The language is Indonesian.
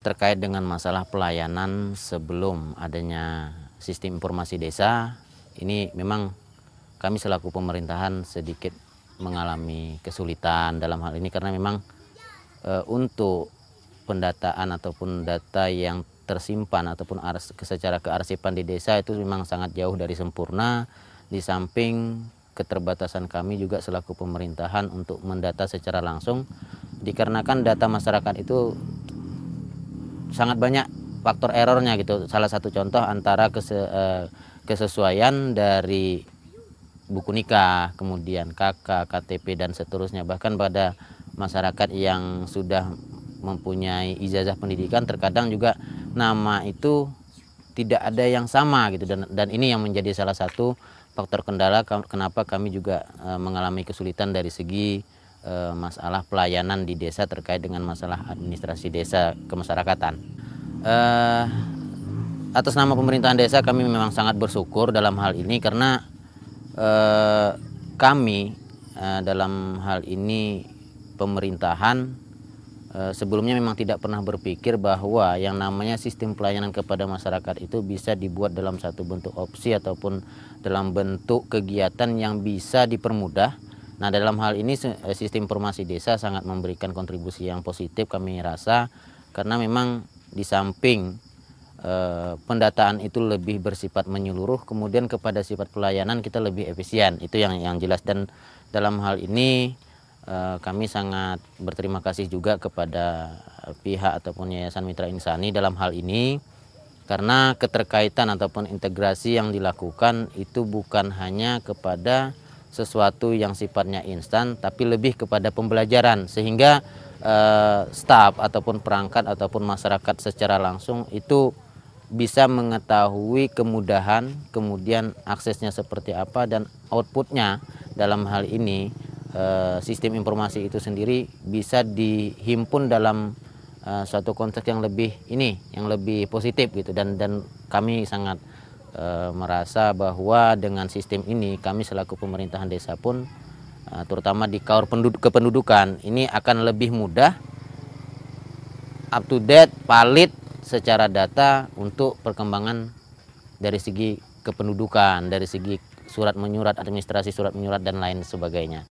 Terkait dengan masalah pelayanan sebelum adanya sistem informasi desa, ini memang kami selaku pemerintahan sedikit mengalami kesulitan dalam hal ini karena memang e, untuk pendataan ataupun data yang tersimpan ataupun ars, secara kearsipan di desa itu memang sangat jauh dari sempurna di samping keterbatasan kami juga selaku pemerintahan untuk mendata secara langsung dikarenakan data masyarakat itu sangat banyak faktor errornya gitu. Salah satu contoh antara kese, uh, kesesuaian dari buku nikah, kemudian KK, KTP dan seterusnya. Bahkan pada masyarakat yang sudah mempunyai ijazah pendidikan terkadang juga nama itu tidak ada yang sama gitu dan dan ini yang menjadi salah satu faktor kendala kenapa kami juga eh, mengalami kesulitan dari segi e, masalah pelayanan di desa terkait dengan masalah administrasi desa kemasyarakatan. E, atas nama pemerintahan desa kami memang sangat bersyukur dalam hal ini karena e, kami e, dalam hal ini pemerintahan sebelumnya memang tidak pernah berpikir bahwa yang namanya sistem pelayanan kepada masyarakat itu bisa dibuat dalam satu bentuk opsi ataupun dalam bentuk kegiatan yang bisa dipermudah Nah, dalam hal ini eh, sistem informasi desa sangat memberikan kontribusi yang positif kami rasa karena memang di samping eh, pendataan itu lebih bersifat menyeluruh kemudian kepada sifat pelayanan kita lebih efisien. Itu yang yang jelas dan dalam hal ini eh, kami sangat berterima kasih juga kepada pihak ataupun Yayasan Mitra Insani dalam hal ini karena keterkaitan ataupun integrasi yang dilakukan itu bukan hanya kepada sesuatu yang sifatnya instan tapi lebih kepada pembelajaran sehingga eh, staf ataupun perangkat ataupun masyarakat secara langsung itu bisa mengetahui kemudahan kemudian aksesnya seperti apa dan outputnya dalam hal ini eh, sistem informasi itu sendiri bisa dihimpun dalam eh, suatu konteks yang lebih ini yang lebih positif gitu dan dan kami sangat e, merasa bahwa dengan sistem ini kami selaku pemerintahan desa pun e, terutama di kaur penduduk, kependudukan ini akan lebih mudah up to date valid secara data untuk perkembangan dari segi kependudukan dari segi surat menyurat administrasi surat menyurat dan lain sebagainya